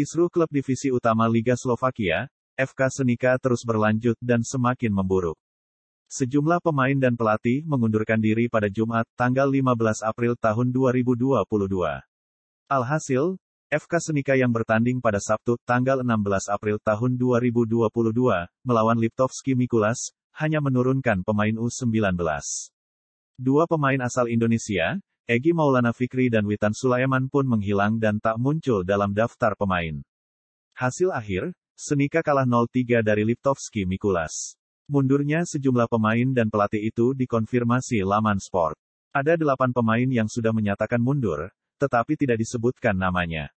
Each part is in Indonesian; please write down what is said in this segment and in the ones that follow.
Kisru klub divisi utama Liga Slovakia, FK Senika terus berlanjut dan semakin memburuk. Sejumlah pemain dan pelatih mengundurkan diri pada Jumat, tanggal 15 April tahun 2022. Alhasil, FK Senika yang bertanding pada Sabtu, tanggal 16 April tahun 2022, melawan Liptovski Mikulas, hanya menurunkan pemain U19. Dua pemain asal Indonesia, Egi Maulana Fikri dan Witan Sulaiman pun menghilang dan tak muncul dalam daftar pemain. Hasil akhir, Senika kalah 0-3 dari Liptovski Mikulas. Mundurnya sejumlah pemain dan pelatih itu dikonfirmasi laman sport. Ada delapan pemain yang sudah menyatakan mundur, tetapi tidak disebutkan namanya.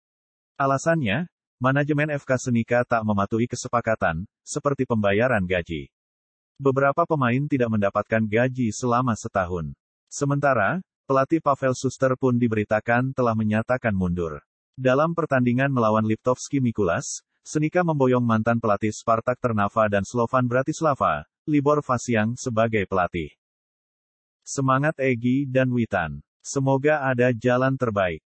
Alasannya, manajemen FK Senika tak mematuhi kesepakatan, seperti pembayaran gaji. Beberapa pemain tidak mendapatkan gaji selama setahun. Sementara, Pelatih Pavel Suster pun diberitakan telah menyatakan mundur. Dalam pertandingan melawan Liptovski Mikulas, Senika memboyong mantan pelatih Spartak Ternava dan Slovan Bratislava, Libor Fasiang sebagai pelatih. Semangat Egi dan Witan. Semoga ada jalan terbaik.